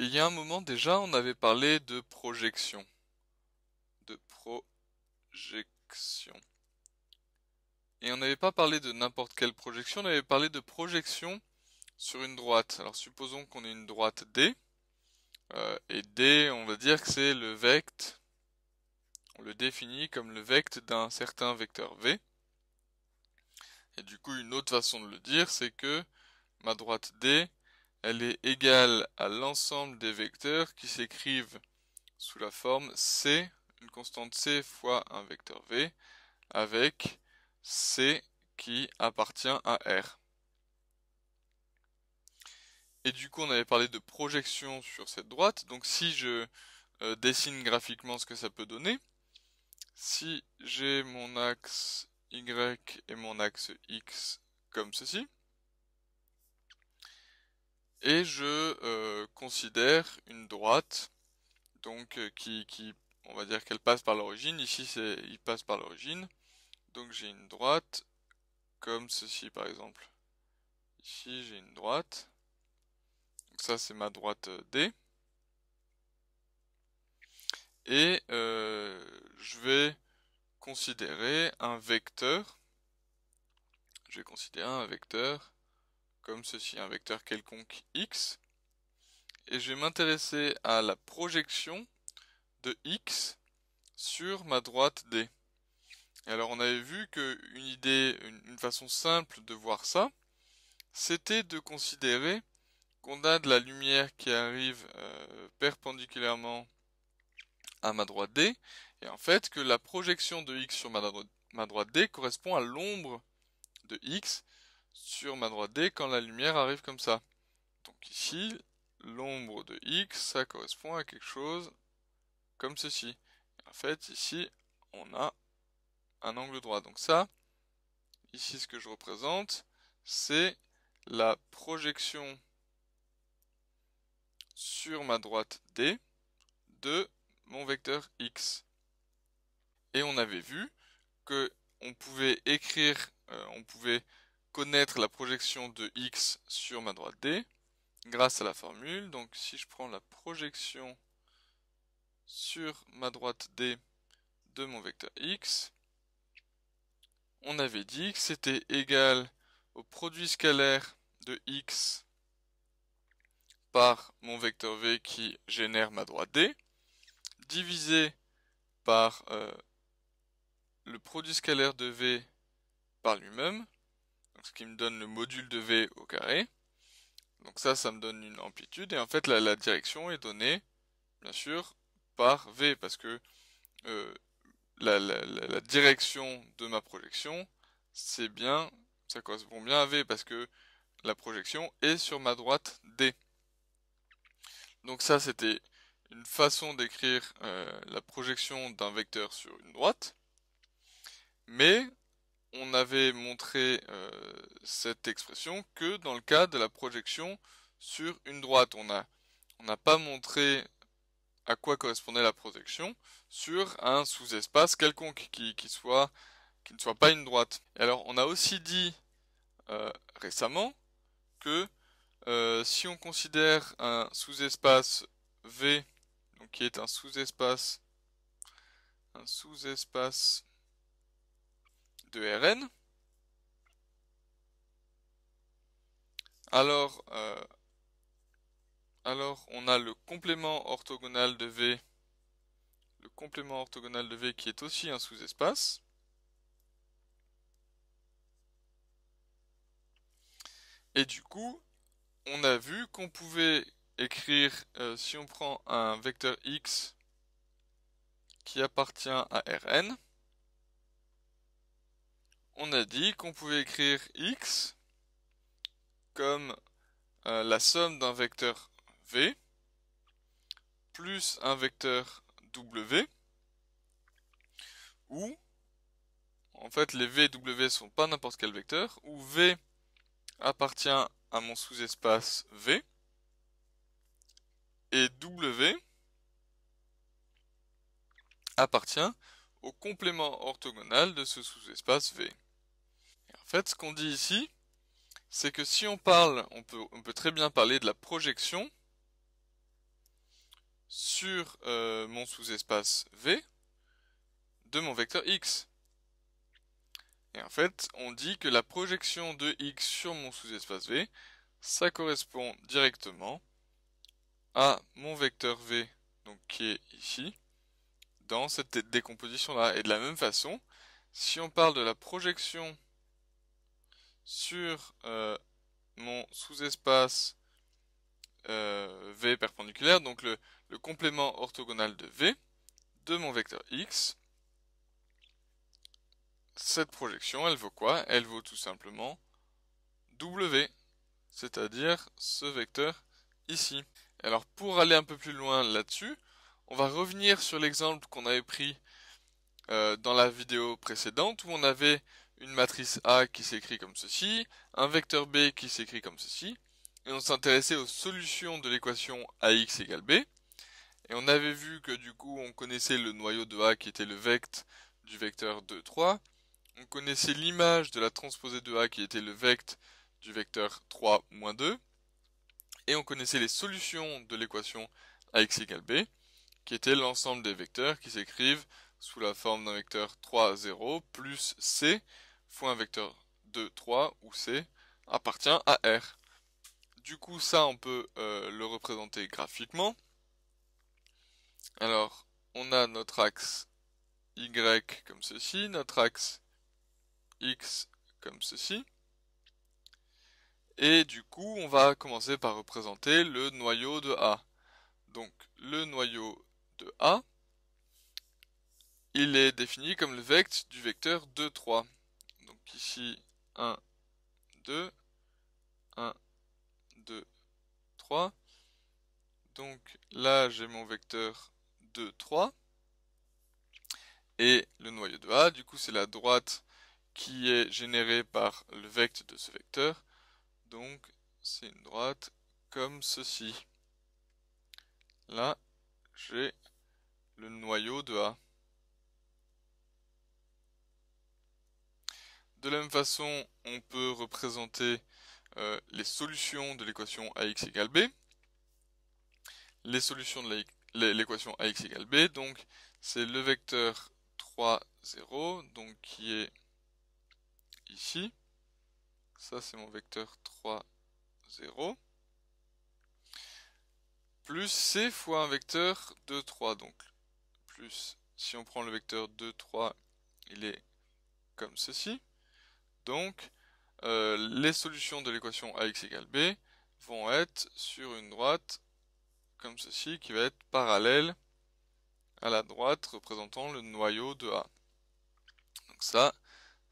Il y a un moment déjà, on avait parlé de projection. De projection. Et on n'avait pas parlé de n'importe quelle projection, on avait parlé de projection sur une droite. Alors supposons qu'on ait une droite D. Euh, et D, on va dire que c'est le vecte. On le définit comme le vecte d'un certain vecteur V. Et du coup, une autre façon de le dire, c'est que ma droite D, elle est égale à l'ensemble des vecteurs qui s'écrivent sous la forme C, une constante C fois un vecteur V, avec C qui appartient à R. Et du coup, on avait parlé de projection sur cette droite. Donc si je euh, dessine graphiquement ce que ça peut donner, si j'ai mon axe Y et mon axe X comme ceci, et je euh, considère une droite, donc euh, qui, on va dire qu'elle passe par l'origine. Ici, il passe par l'origine. Donc j'ai une droite comme ceci par exemple. Ici, j'ai une droite. Donc ça, c'est ma droite euh, D. Et je vais considérer un vecteur. Je vais considérer un vecteur comme ceci, un vecteur quelconque x, et je vais m'intéresser à la projection de x sur ma droite d. alors on avait vu qu'une idée, une façon simple de voir ça, c'était de considérer qu'on a de la lumière qui arrive euh, perpendiculairement à ma droite D, et en fait que la projection de X sur ma, droite D correspond à l'ombre de X, sur ma droite D quand la lumière arrive comme ça. Donc ici, l'ombre de X, ça correspond à quelque chose comme ceci. En fait, ici, on a un angle droit. Donc ça, ici, ce que je représente, c'est la projection sur ma droite D de mon vecteur X. Et on avait vu que on pouvait écrire, euh, on pouvait connaître la projection de x sur ma droite D grâce à la formule. Donc si je prends la projection sur ma droite D de mon vecteur x, on avait dit que c'était égal au produit scalaire de x par mon vecteur v qui génère ma droite d, divisé par euh, le produit scalaire de v par lui-même, ce qui me donne le module de V au carré. Donc ça, ça me donne une amplitude. Et en fait, la, direction est donnée, bien sûr, par V, parce que euh, la, direction de ma projection, c'est bien, ça correspond bien à V, parce que la projection est sur ma droite D. Donc ça, c'était une façon d'écrire euh, la projection d'un vecteur sur une droite. Mais on avait montré euh, cette expression que dans le cas de la projection sur une droite. On n'a pas montré à quoi correspondait la projection sur un sous-espace quelconque qui, soit, qui ne soit pas une droite. alors on a aussi dit euh, récemment que euh, si on considère un sous-espace V, donc qui est un sous-espace un sous-espace de Rn. Alors, euh, alors, on a le complément orthogonal de V, le complément orthogonal de V qui est aussi un sous-espace. Et du coup, on a vu qu'on pouvait écrire, euh, si on prend un vecteur x qui appartient à Rn, on a dit qu'on pouvait écrire x comme euh, la somme d'un vecteur v plus un vecteur w où en fait les v et w sont pas n'importe quel vecteur où v appartient à mon sous-espace v et w appartient au complément orthogonal de ce sous-espace v. En fait, ce qu'on dit ici, c'est que si on parle, on peut, très bien parler de la projection sur euh, mon sous-espace V de mon vecteur X. Et en fait, on dit que la projection de X sur mon sous-espace V, ça correspond directement à mon vecteur V, donc qui est ici, dans cette décomposition-là. Et de la même façon, si on parle de la projection sur euh, mon sous-espace euh, V perpendiculaire, donc le, complément orthogonal de V de mon vecteur X. Cette projection, elle vaut quoi Elle vaut tout simplement W, c'est-à-dire ce vecteur ici. Alors pour aller un peu plus loin là-dessus, on va revenir sur l'exemple qu'on avait pris euh, dans la vidéo précédente où on avait une matrice A qui s'écrit comme ceci, un vecteur B qui s'écrit comme ceci, et on s'intéressait aux solutions de l'équation AX égale B, et on avait vu que du coup on connaissait le noyau de A qui était le vect du vecteur 2, 3, on connaissait l'image de la transposée de A qui était le vect du vecteur 3, moins 2, et on connaissait les solutions de l'équation AX égale B, qui était l'ensemble des vecteurs qui s'écrivent sous la forme d'un vecteur 3, 0, plus C, fois un vecteur 2, 3, ou C appartient à R. Du coup, ça, on peut euh, le représenter graphiquement. Alors, on a notre axe Y comme ceci, notre axe X comme ceci. Et du coup, on va commencer par représenter le noyau de A. Donc, le noyau de A, il est défini comme le vecteur du vecteur 2, 3 ici, 1, 2, 1, 2, 3. Donc là, j'ai mon vecteur 2, 3. Et le noyau de A, du coup, c'est la droite qui est générée par le vecteur de ce vecteur. Donc, c'est une droite comme ceci. Là, j'ai le noyau de A. De la même façon, on peut représenter euh, les solutions de l'équation ax égale b. Les solutions de l'équation ax égale b, donc c'est le vecteur 3, 0, donc qui est ici. Ça c'est mon vecteur 3, 0. Plus c fois un vecteur 2, 3, donc plus si on prend le vecteur 2, 3, il est comme ceci. Donc, euh, les solutions de l'équation ax égale b vont être sur une droite comme ceci, qui va être parallèle à la droite représentant le noyau de A. Donc ça,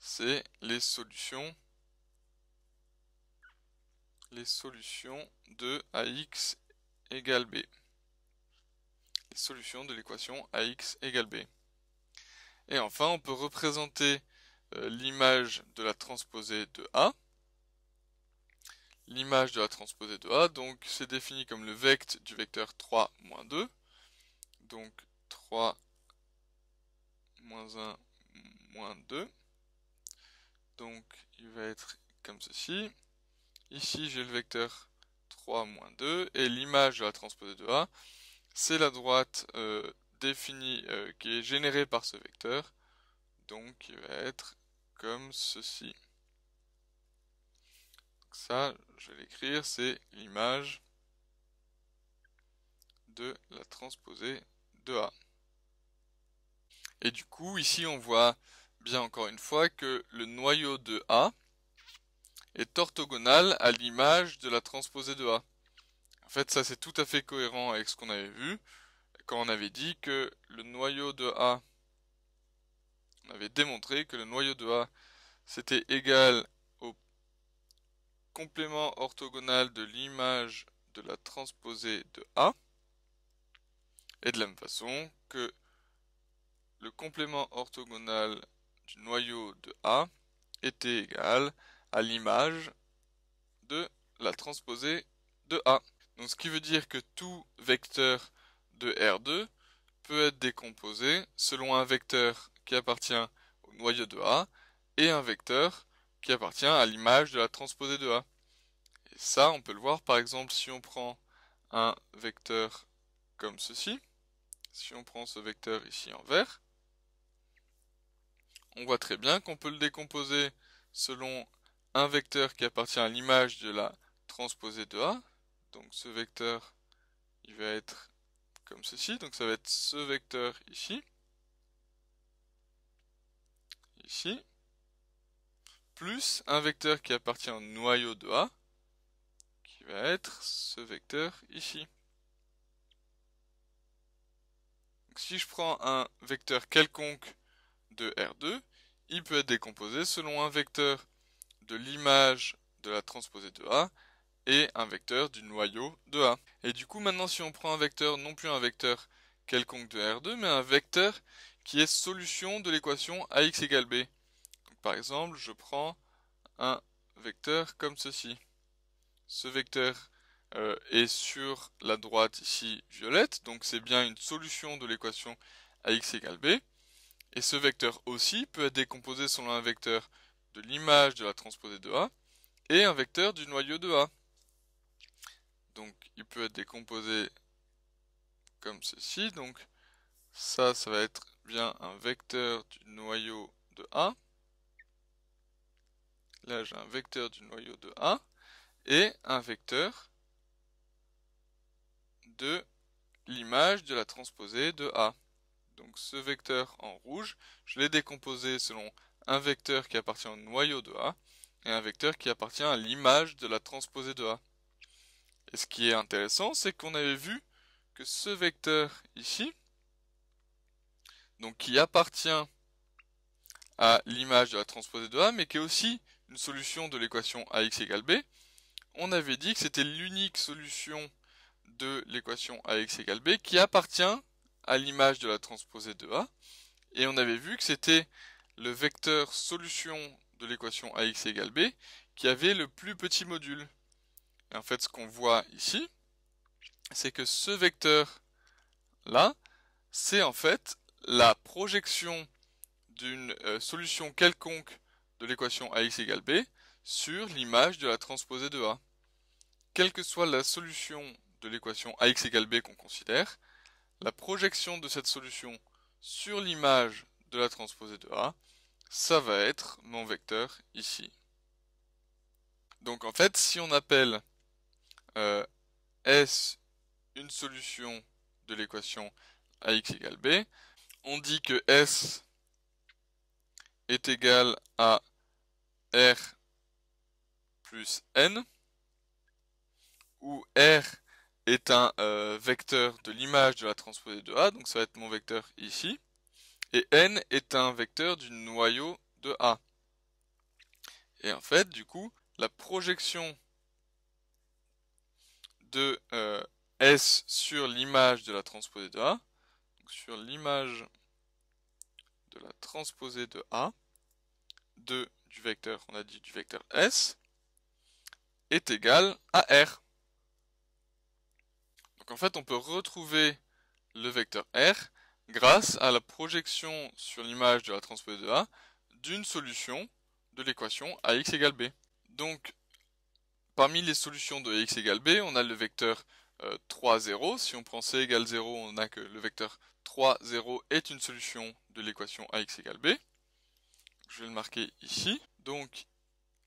c'est les solutions les solutions de ax égale b. Les solutions de l'équation ax égale b. Et enfin, on peut représenter euh, l'image de la transposée de A. L'image de la transposée de A, donc c'est défini comme le vect du vecteur 3 2. Donc 3 1 2. Donc il va être comme ceci. Ici j'ai le vecteur 3 2 et l'image de la transposée de A, c'est la droite euh, définie euh, qui est générée par ce vecteur donc il va être comme ceci. ça, je vais l'écrire, c'est l'image de la transposée de A. Et du coup, ici, on voit bien encore une fois que le noyau de A est orthogonal à l'image de la transposée de A. En fait, ça c'est tout à fait cohérent avec ce qu'on avait vu quand on avait dit que le noyau de A on avait démontré que le noyau de A c'était égal au complément orthogonal de l'image de la transposée de A, et de la même façon que le complément orthogonal du noyau de A était égal à l'image de la transposée de A. Donc ce qui veut dire que tout vecteur de R2 peut être décomposé selon un vecteur qui appartient au noyau de A et un vecteur qui appartient à l'image de la transposée de A. Et ça, on peut le voir par exemple si on prend un vecteur comme ceci, si on prend ce vecteur ici en vert, on voit très bien qu'on peut le décomposer selon un vecteur qui appartient à l'image de la transposée de A. Donc ce vecteur, il va être comme ceci, donc ça va être ce vecteur ici ici, plus un vecteur qui appartient au noyau de A, qui va être ce vecteur ici. si je prends un vecteur quelconque de R2, il peut être décomposé selon un vecteur de l'image de la transposée de A et un vecteur du noyau de A. Et du coup, maintenant, si on prend un vecteur, non plus un vecteur quelconque de R2, mais un vecteur qui est solution de l'équation ax égale b. par exemple, je prends un vecteur comme ceci. Ce vecteur euh, est sur la droite ici violette, donc c'est bien une solution de l'équation ax égale b. Et ce vecteur aussi peut être décomposé selon un vecteur de l'image de la transposée de A et un vecteur du noyau de A. Donc il peut être décomposé comme ceci. Donc ça, ça va être bien un vecteur du noyau de A. Là, j'ai un vecteur du noyau de A et un vecteur de l'image de la transposée de A. Donc ce vecteur en rouge, je l'ai décomposé selon un vecteur qui appartient au noyau de A et un vecteur qui appartient à l'image de la transposée de A. Et ce qui est intéressant, c'est qu'on avait vu que ce vecteur ici, donc qui appartient à l'image de la transposée de A, mais qui est aussi une solution de l'équation AX égale B, on avait dit que c'était l'unique solution de l'équation AX égale B qui appartient à l'image de la transposée de A, et on avait vu que c'était le vecteur solution de l'équation AX égale B qui avait le plus petit module. en fait, ce qu'on voit ici, c'est que ce vecteur là, c'est en fait la projection d'une euh, solution quelconque de l'équation ax égale b sur l'image de la transposée de A. Quelle que soit la solution de l'équation ax égale b qu'on considère, la projection de cette solution sur l'image de la transposée de A, ça va être mon vecteur ici. Donc en fait, si on appelle euh, S une solution de l'équation ax égale b, on dit que S est égal à R plus N, où R est un euh, vecteur de l'image de la transposée de A, donc ça va être mon vecteur ici, et N est un vecteur du noyau de A. Et en fait, du coup, la projection de euh, S sur l'image de la transposée de A sur l'image de la transposée de A de du vecteur, on a dit du vecteur S, est égal à R. Donc en fait, on peut retrouver le vecteur R grâce à la projection sur l'image de la transposée de A d'une solution de l'équation ax égale b. Donc, parmi les solutions de ax égale b, on a le vecteur 3, euh, 0. Si on prend c égale 0, on a que le vecteur 3, 0 est une solution de l'équation ax égale b. Je vais le marquer ici. Donc,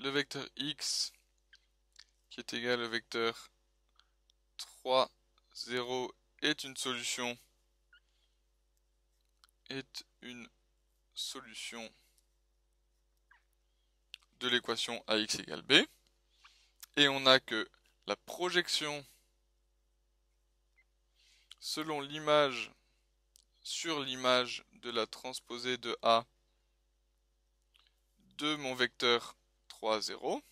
le vecteur x qui est égal au vecteur 3, 0 est une solution est une solution de l'équation ax égale b. Et on a que la projection Selon l'image sur l'image de la transposée de A de mon vecteur 3, 0,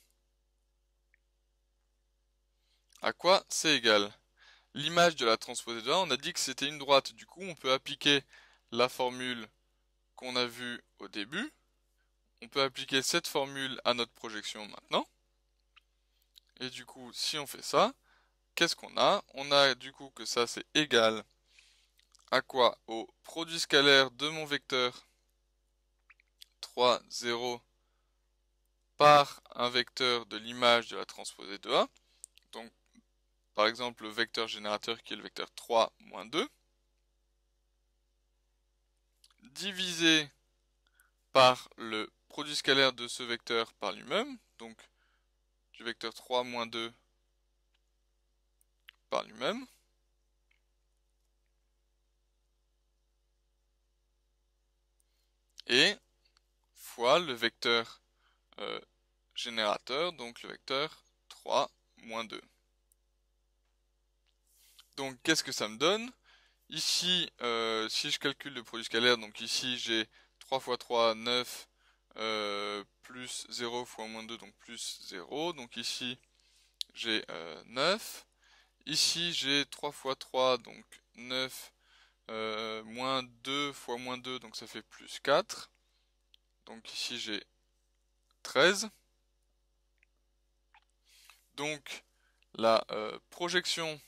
à quoi c'est égal L'image de la transposée de A, on a dit que c'était une droite. Du coup, on peut appliquer la formule qu'on a vue au début. On peut appliquer cette formule à notre projection maintenant. Et du coup, si on fait ça, qu'est-ce qu'on a On a du coup que ça c'est égal à quoi Au produit scalaire de mon vecteur 3, 0 par un vecteur de l'image de la transposée de A. Donc par exemple le vecteur générateur qui est le vecteur 3 moins 2 divisé par le produit scalaire de ce vecteur par lui-même, donc du vecteur 3 moins 2 par lui-même. Et fois le vecteur euh, générateur, donc le vecteur 3 2. Donc qu'est-ce que ça me donne Ici, euh, si je calcule le produit scalaire, donc ici j'ai 3 fois 3, 9, euh, plus 0 fois moins 2, donc plus 0. Donc ici j'ai 9. Ici, j'ai 3 fois 3, donc 9, euh, moins 2 fois moins 2, donc ça fait plus 4. Donc ici, j'ai 13. Donc, la euh, projection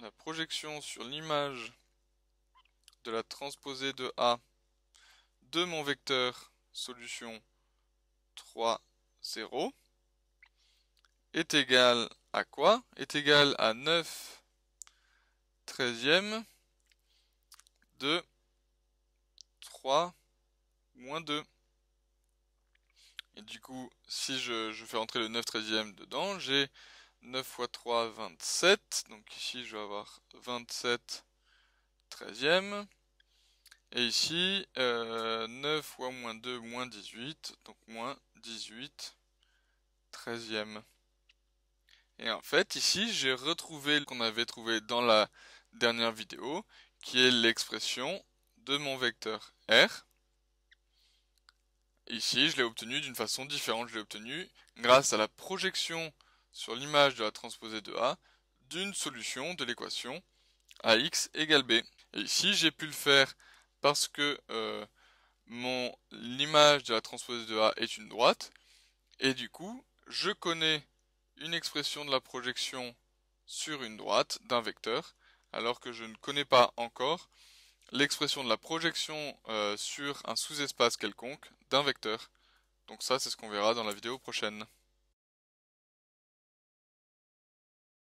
la projection sur l'image de la transposée de A de mon vecteur solution 3, 0 est égal à quoi Est égal à 9 treizièmes de 3 moins 2. Et du coup, si je, fais entrer le 9 treizièmes dedans, j'ai 9 fois 3, 27. Donc ici, je vais avoir 27 treizièmes. Et ici, 9 euh, fois moins 2, moins 18. Donc moins 18 treizièmes. Et en fait, ici, j'ai retrouvé ce qu'on avait trouvé dans la dernière vidéo, qui est l'expression de mon vecteur R. Ici, je l'ai obtenu d'une façon différente. Je l'ai obtenu grâce à la projection sur l'image de la transposée de A d'une solution de l'équation AX égale B. Et ici, j'ai pu le faire parce que l'image euh, de la transposée de A est une droite. Et du coup, je connais une expression de la projection sur une droite d'un vecteur, alors que je ne connais pas encore l'expression de la projection euh, sur un sous-espace quelconque d'un vecteur. Donc ça, c'est ce qu'on verra dans la vidéo prochaine.